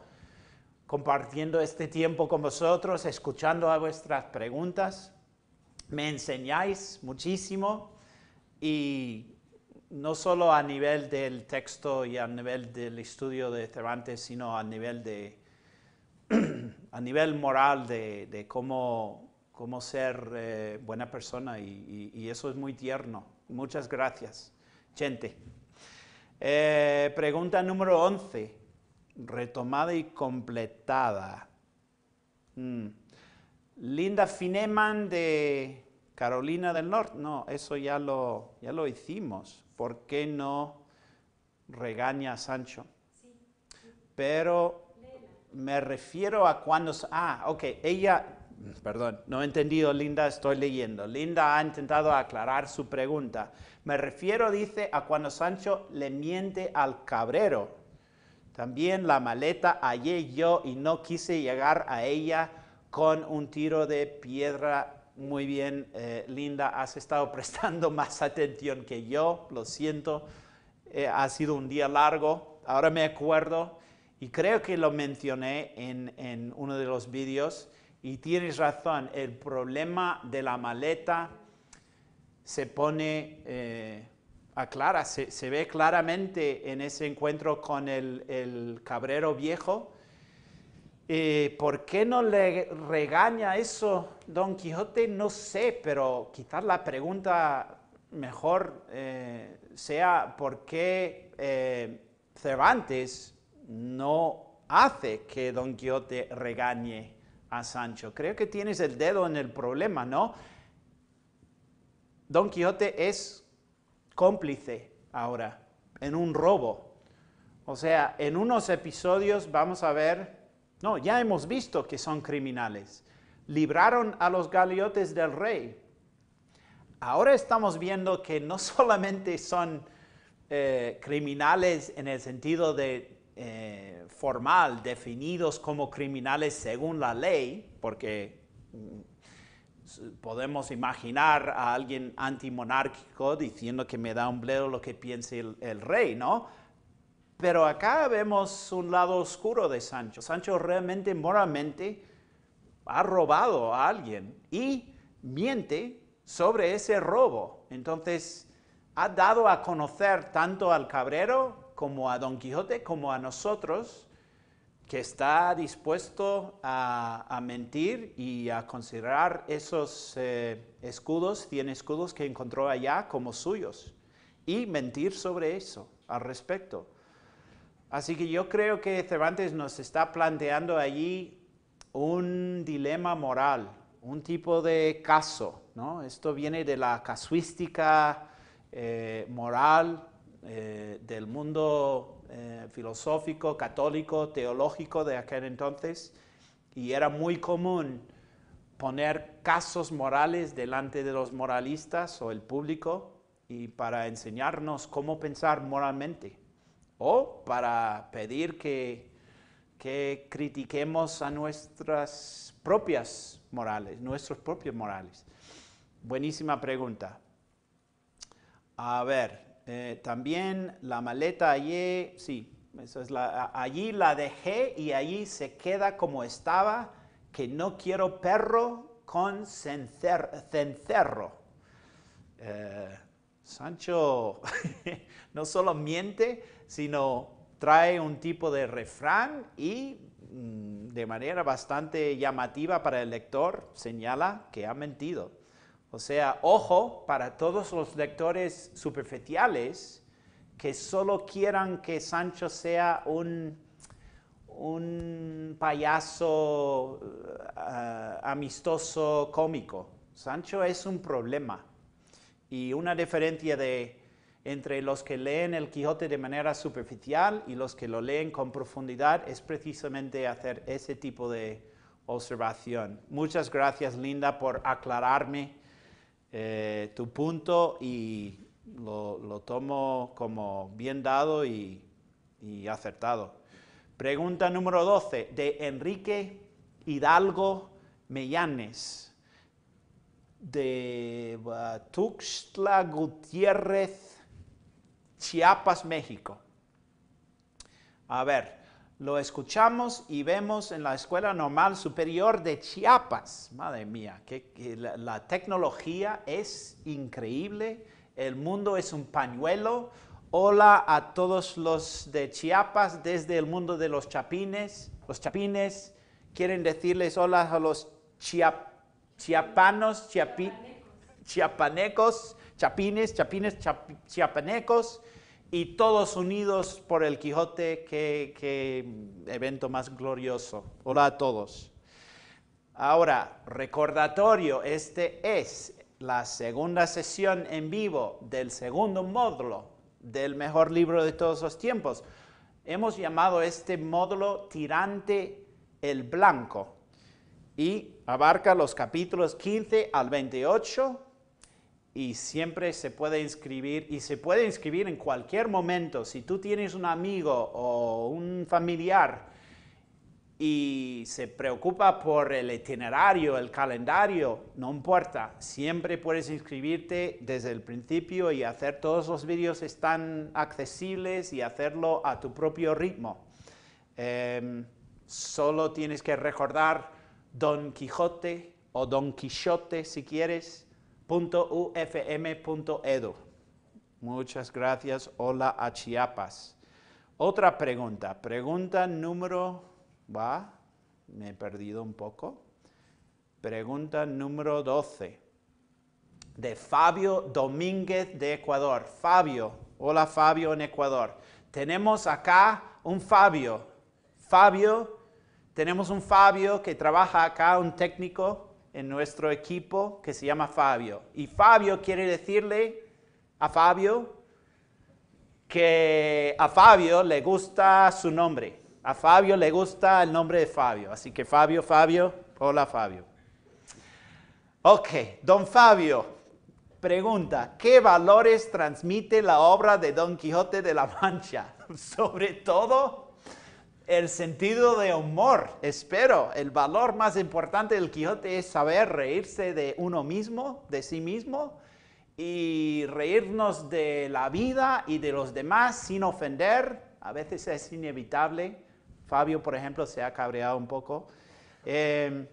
Speaker 1: compartiendo este tiempo con vosotros, escuchando a vuestras preguntas. Me enseñáis muchísimo y no solo a nivel del texto y a nivel del estudio de Cervantes, sino a nivel, de, a nivel moral de, de cómo, cómo, ser eh, buena persona y, eso es muy tierno. Muchas gracias. Gente. Eh, pregunta número 11 retomada y completada. Mm. Linda Fineman de Carolina del Norte, no, eso ya lo, ya lo hicimos. ¿Por qué no regaña a Sancho? Pero me refiero a cuando... Ah, ok, ella... Perdón, no he entendido, Linda, estoy leyendo. Linda ha intentado aclarar su pregunta. Me refiero, dice, a cuando Sancho le miente al cabrero también la maleta hallé yo y no quise llegar a ella con un tiro de piedra. Muy bien, eh, Linda, has estado prestando más atención que yo, lo siento. Eh, ha sido un día largo, ahora me acuerdo y creo que lo mencioné en, uno de los vídeos y tienes razón, el problema de la maleta se pone... Eh, aclara, se, se, ve claramente en ese encuentro con el, cabrero viejo. Eh, ¿Por qué no le regaña eso Don Quijote? No sé, pero quizás la pregunta mejor eh, sea por qué eh, Cervantes no hace que Don Quijote regañe a Sancho. Creo que tienes el dedo en el problema, ¿no? Don Quijote es cómplice ahora en un robo. O sea, en unos episodios vamos a ver, no, ya hemos visto que son criminales. Libraron a los galeotes del rey. Ahora estamos viendo que no solamente son eh, criminales en el sentido de eh, formal, definidos como criminales según la ley, porque mm, podemos imaginar a alguien antimonárquico diciendo que me da un bledo lo que piense el, el, rey, ¿no? Pero acá vemos un lado oscuro de Sancho. Sancho realmente moralmente ha robado a alguien y miente sobre ese robo. Entonces, ha dado a conocer tanto al cabrero como a Don Quijote como a nosotros que está dispuesto a, mentir y a considerar esos eh, escudos, 100 escudos que encontró allá como suyos y mentir sobre eso al respecto. Así que yo creo que Cervantes nos está planteando allí un dilema moral, un tipo de caso. ¿no? Esto viene de la casuística eh, moral eh, del mundo eh, filosófico, católico, teológico de aquel entonces, y era muy común poner casos morales delante de los moralistas o el público y para enseñarnos cómo pensar moralmente o para pedir que, que critiquemos a nuestras propias morales, nuestros propios morales. Buenísima pregunta. A ver, eh, también la maleta allí, sí, allí la dejé y allí se queda como estaba, que no quiero perro con cencerro. Eh, Sancho no solo miente, sino trae un tipo de refrán y mm, de manera bastante llamativa para el lector señala que ha mentido. O sea, ojo para todos los lectores superficiales que solo quieran que Sancho sea un, payaso eh, amistoso cómico. Sancho es un problema. Y una diferencia de, entre los que leen el Quijote de manera superficial y los que lo leen con profundidad es precisamente hacer ese tipo de observación. Muchas gracias, Linda, por aclararme eh, tu punto y lo, tomo como bien dado y, y acertado. Pregunta número 12 de Enrique Hidalgo Mellanes de uh, Tuxtla Gutiérrez, Chiapas, México. A ver, lo escuchamos y vemos en la Escuela Normal Superior de Chiapas. Madre mía, que, la, tecnología es increíble. El mundo es un pañuelo. Hola a todos los de Chiapas desde el mundo de los chapines. Los chapines quieren decirles hola a los chiapanos, chiapanecos, chapines, chapines, chiapanecos y todos unidos por el Quijote, qué, evento más glorioso. Hola a todos. Ahora, recordatorio, este es la segunda sesión en vivo del segundo módulo del mejor libro de todos los tiempos. Hemos llamado este módulo Tirante el Blanco y abarca los capítulos 15 al 28 y siempre se puede inscribir y se puede inscribir en cualquier momento. Si tú tienes un amigo o un familiar y se preocupa por el itinerario, el calendario, no importa, siempre puedes inscribirte desde el principio y hacer todos los vídeos están accesibles y hacerlo a tu propio ritmo. Em, solo tienes que recordar Don Quijote o Don Quixote si quieres ufm.edu. Muchas gracias. Hola a Chiapas. Otra pregunta. Pregunta número... ¿Va? Me he perdido un poco. Pregunta número 12. De Fabio Domínguez de Ecuador. Fabio. Hola Fabio en Ecuador. Tenemos acá un Fabio. Fabio. Tenemos un Fabio que trabaja acá, un técnico en nuestro equipo que se llama Fabio. Y Fabio quiere decirle a Fabio que a Fabio le gusta su nombre. A Fabio le gusta el nombre de Fabio. Así que Fabio, Fabio, hola Fabio. Ok, don Fabio pregunta, ¿qué valores transmite la obra de Don Quijote de la Mancha? Sobre todo el sentido de humor, espero. El valor más importante del Quijote es saber reírse de uno mismo, de sí mismo, y reírnos de la vida y de los demás sin ofender. A veces es inevitable. Fabio, por ejemplo, se ha cabreado un poco. Em,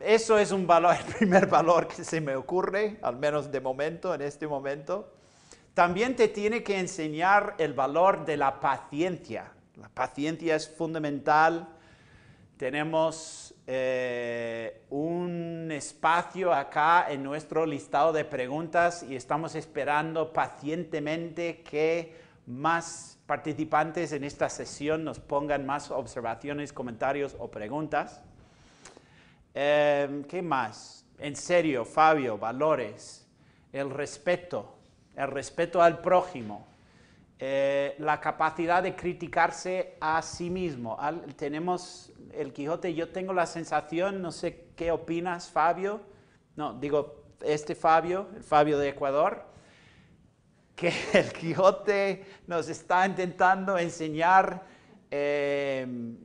Speaker 1: eso es un valor, el primer valor que se me ocurre, al menos de momento, en este momento. También te tiene que enseñar el valor de la paciencia la paciencia es fundamental. Tenemos eh, un espacio acá en nuestro listado de preguntas y estamos esperando pacientemente que más participantes en esta sesión nos pongan más observaciones, comentarios o preguntas. Eh, ¿Qué más? En serio, Fabio, valores, el respeto, el respeto al prójimo, eh, la capacidad de criticarse a sí mismo. tenemos el Quijote, yo tengo la sensación, no sé qué opinas, Fabio, no, digo, este Fabio, el Fabio de Ecuador, que el Quijote nos está intentando enseñar em,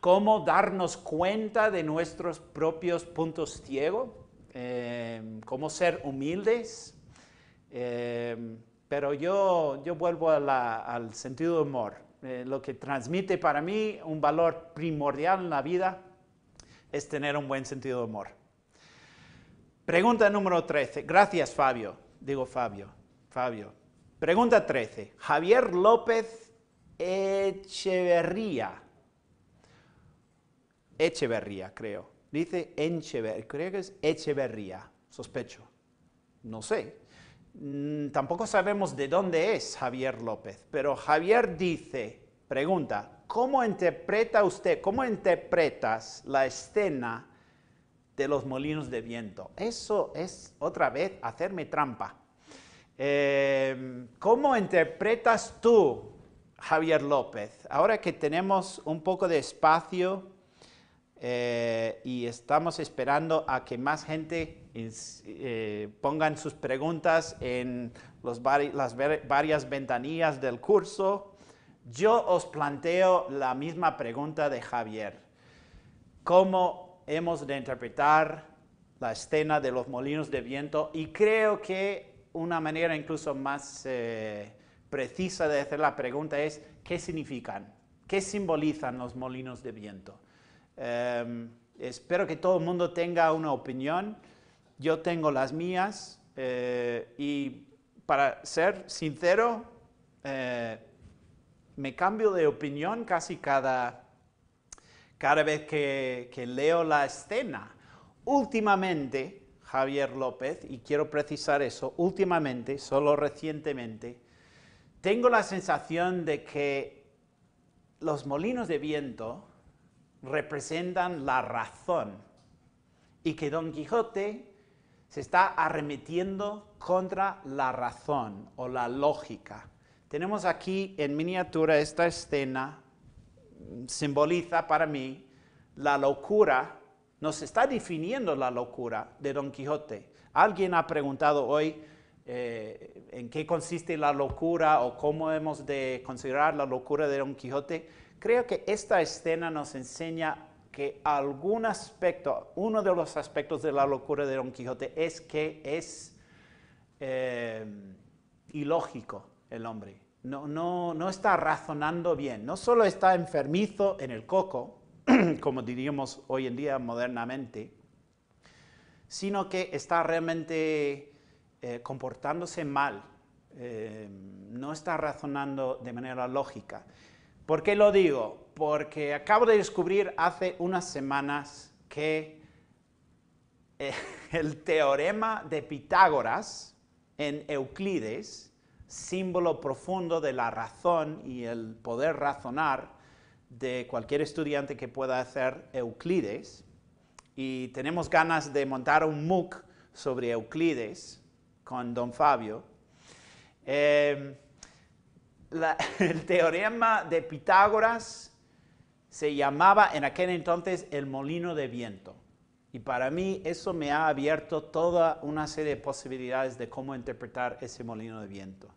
Speaker 1: cómo darnos cuenta de nuestros propios puntos ciegos, em, cómo ser humildes. Em, pero yo, vuelvo al sentido de humor. Eh, lo que transmite para mí un valor primordial en la vida es tener un buen sentido de humor. Pregunta número 13. Gracias, Fabio. Digo Fabio. Fabio. Pregunta 13. Javier López Echeverría. Echeverría, creo. Dice Echeverría. Creo que es Echeverría. Sospecho. No sé. Mm, tampoco sabemos de dónde es Javier López, pero Javier dice, pregunta, ¿cómo interpreta usted, cómo interpretas la escena de los molinos de viento? Eso es otra vez hacerme trampa. Eh, ¿Cómo interpretas tú, Javier López? Ahora que tenemos un poco de espacio eh, y estamos esperando a que más gente eh, pongan sus preguntas en las varias ventanillas del curso. Yo os planteo la misma pregunta de Javier. ¿Cómo hemos de interpretar la escena de los molinos de viento? Y creo que una manera incluso más eh, precisa de hacer la pregunta es ¿qué significan? ¿Qué simbolizan los molinos de viento? Em, espero que todo el mundo tenga una opinión yo tengo las mías eh, y para ser sincero, eh, me cambio de opinión casi cada, cada vez que, que leo la escena. Últimamente, Javier López, y quiero precisar eso, últimamente, solo recientemente, tengo la sensación de que los molinos de viento representan la razón y que Don Quijote se está arremetiendo contra la razón o la lógica. Tenemos aquí en miniatura esta escena, simboliza para mí la locura, nos está definiendo la locura de Don Quijote. Alguien ha preguntado hoy eh, en qué consiste la locura o cómo hemos de considerar la locura de Don Quijote. Creo que esta escena nos enseña que algún aspecto, uno de los aspectos de la locura de Don Quijote es que es eh, ilógico el hombre. No, está razonando bien. No solo está enfermizo en el coco, como diríamos hoy en día modernamente, sino que está realmente eh, comportándose mal. Eh, no está razonando de manera lógica. ¿Por qué lo digo? porque acabo de descubrir hace unas semanas que eh, el teorema de Pitágoras en Euclides, símbolo profundo de la razón y el poder razonar de cualquier estudiante que pueda hacer Euclides, y tenemos ganas de montar un MOOC sobre Euclides con don Fabio. Eh, el teorema de Pitágoras se llamaba en aquel entonces el molino de viento. Y para mí eso me ha abierto toda una serie de posibilidades de cómo interpretar ese molino de viento.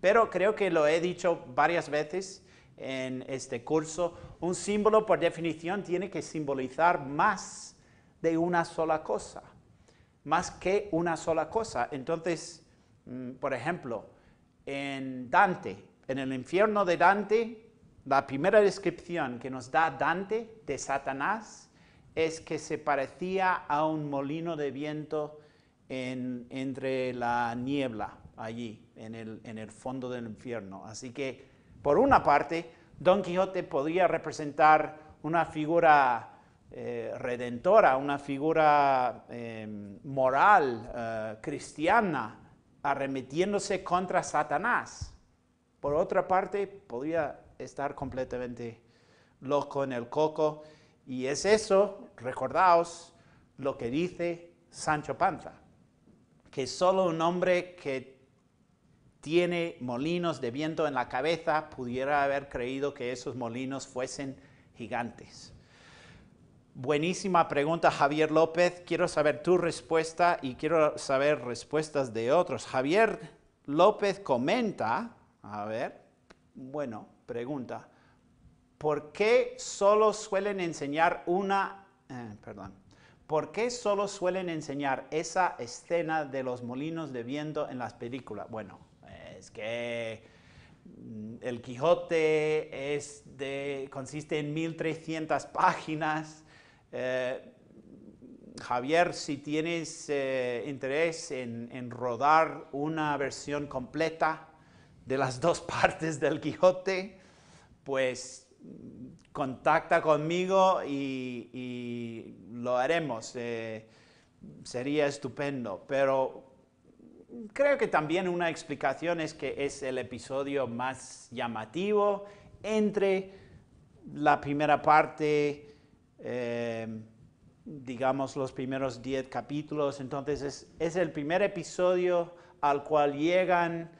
Speaker 1: Pero creo que lo he dicho varias veces en este curso, un símbolo por definición tiene que simbolizar más de una sola cosa, más que una sola cosa. Entonces, mm, por ejemplo, en Dante, en el infierno de Dante, la primera descripción que nos da Dante de Satanás es que se parecía a un molino de viento entre la niebla, allí, en el, fondo del infierno. Así que, por una parte, Don Quijote podría representar una figura eh, redentora, una figura em, moral, eh, cristiana, arremetiéndose contra Satanás. Por otra parte, podía estar completamente loco en el coco. Y es eso, recordaos, lo que dice Sancho Panza, que solo un hombre que tiene molinos de viento en la cabeza pudiera haber creído que esos molinos fuesen gigantes. Buenísima pregunta, Javier López. Quiero saber tu respuesta y quiero saber respuestas de otros. Javier López comenta, a ver, bueno, Pregunta, ¿por qué solo suelen enseñar una, eh, perdón, ¿por qué solo suelen enseñar esa escena de los molinos de viento en las películas? Bueno, es que mm, el Quijote es consiste en 1300 páginas. Eh, Javier, si tienes eh, interés en, rodar una versión completa de las dos partes del Quijote, pues contacta conmigo y, lo haremos. Eh, sería estupendo, pero creo que también una explicación es que es el episodio más llamativo entre la primera parte, eh, digamos los primeros 10 capítulos, entonces es, es el primer episodio al cual llegan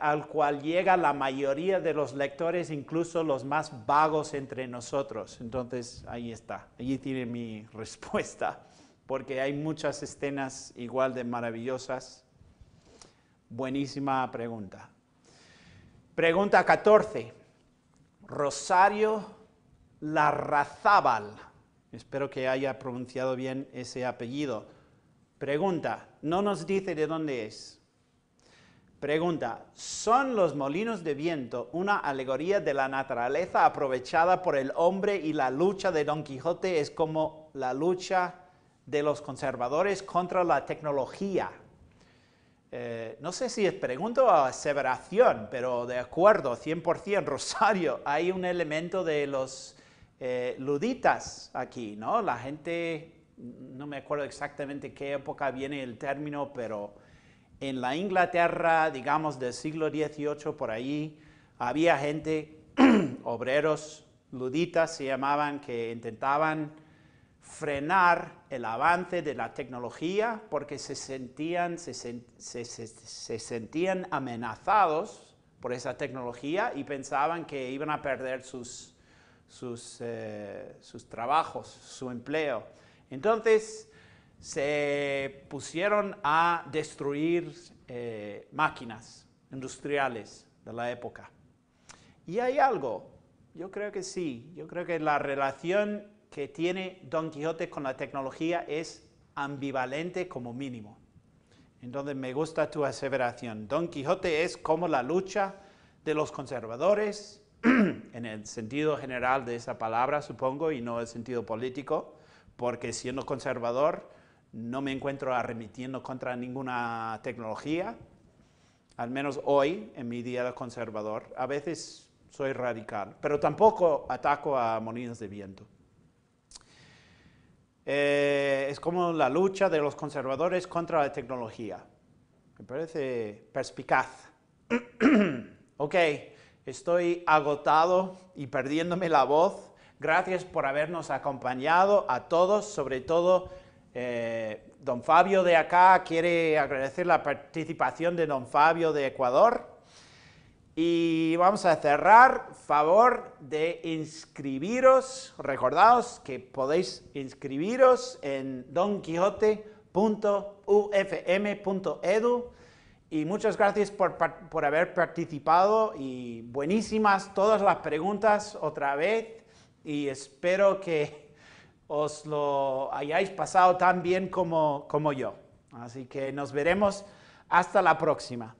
Speaker 1: al cual llega la mayoría de los lectores, incluso los más vagos entre nosotros. Entonces, ahí está, allí tiene mi respuesta, porque hay muchas escenas igual de maravillosas. Buenísima pregunta. Pregunta 14. Rosario Larrazábal. Espero que haya pronunciado bien ese apellido. Pregunta, no nos dice de dónde es. Pregunta, ¿son los molinos de viento una alegoría de la naturaleza aprovechada por el hombre y la lucha de Don Quijote es como la lucha de los conservadores contra la tecnología? Eh, no sé si es pregunta o aseveración, pero de acuerdo, 100%, Rosario, hay un elemento de los eh, luditas aquí, ¿no? La gente, no me acuerdo exactamente qué época viene el término, pero en la Inglaterra, digamos, del siglo XVIII por allí, había gente, obreros luditas se llamaban, que intentaban frenar el avance de la tecnología porque se sentían, sentían amenazados por esa tecnología y pensaban que iban a perder sus, sus eh, trabajos, su empleo. Entonces, se pusieron a destruir eh, máquinas industriales de la época. Y hay algo, yo creo que sí, yo creo que la relación que tiene Don Quijote con la tecnología es ambivalente como mínimo. Entonces me gusta tu aseveración. Don Quijote es como la lucha de los conservadores, en el sentido general de esa palabra, supongo, y no el sentido político, porque siendo conservador, no me encuentro arremitiendo contra ninguna tecnología, al menos hoy, en mi día de conservador. A veces soy radical, pero tampoco ataco a molinos de viento. Eh, es como la lucha de los conservadores contra la tecnología. Me parece perspicaz. ok, estoy agotado y perdiéndome la voz. Gracias por habernos acompañado a todos, sobre todo eh, don Fabio de acá quiere agradecer la participación de don Fabio de Ecuador. Y vamos a cerrar, favor de inscribiros, Recordados que podéis inscribiros en donquijote.ufm.edu e y muchas gracias por, por, haber participado y buenísimas todas las preguntas otra vez y espero que os lo hayáis pasado tan bien como, como yo. Así que nos veremos hasta la próxima.